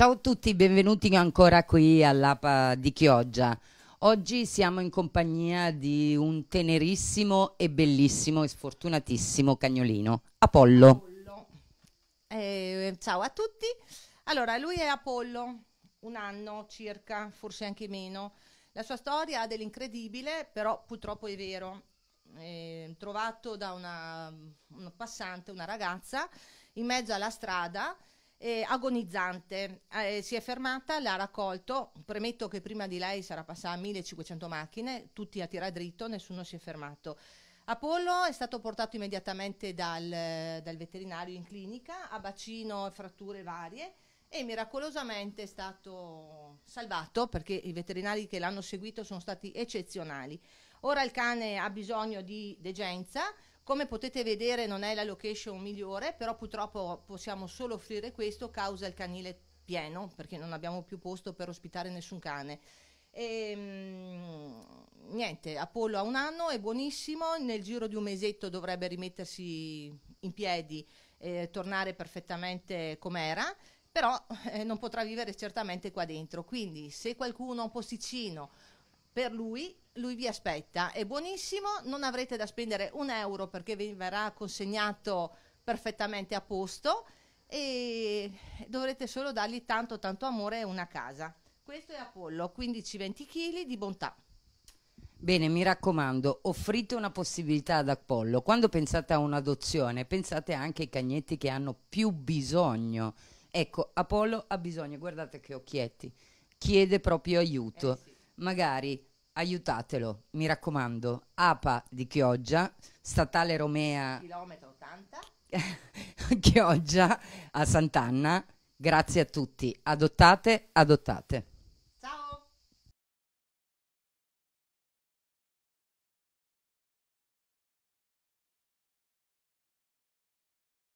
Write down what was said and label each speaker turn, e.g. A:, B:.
A: Ciao a tutti, benvenuti ancora qui all'APA di Chioggia. Oggi siamo in compagnia di un tenerissimo e bellissimo e sfortunatissimo cagnolino, Apollo. Apollo.
B: Eh, ciao a tutti. Allora, lui è Apollo, un anno circa, forse anche meno. La sua storia ha dell'incredibile, però purtroppo è vero. Eh, trovato da una, una passante, una ragazza, in mezzo alla strada eh, agonizzante. Eh, si è fermata, l'ha raccolto. Premetto che prima di lei sarà passata 1500 macchine, tutti a tirare dritto, nessuno si è fermato. Apollo è stato portato immediatamente dal, dal veterinario in clinica a bacino e fratture varie e miracolosamente è stato salvato perché i veterinari che l'hanno seguito sono stati eccezionali. Ora il cane ha bisogno di degenza, come potete vedere non è la location migliore, però purtroppo possiamo solo offrire questo causa il canile pieno, perché non abbiamo più posto per ospitare nessun cane. E, ehm, mh, niente, Apollo ha un anno, è buonissimo, nel giro di un mesetto dovrebbe rimettersi in piedi e tornare perfettamente com'era, però eh, non potrà vivere certamente qua dentro. Quindi se qualcuno ha un posticino per lui, lui vi aspetta, è buonissimo, non avrete da spendere un euro perché vi verrà consegnato perfettamente a posto e dovrete solo dargli tanto tanto amore e una casa. Questo è Apollo, 15-20 kg di
A: bontà. Bene, mi raccomando, offrite una possibilità ad Apollo. Quando pensate a un'adozione, pensate anche ai cagnetti che hanno più bisogno. Ecco, Apollo ha bisogno, guardate che occhietti, chiede proprio aiuto. Eh sì magari aiutatelo, mi raccomando, APA di Chioggia, Statale Romea... Chilometro 80. Chioggia a Sant'Anna. Grazie a tutti. Adottate, adottate.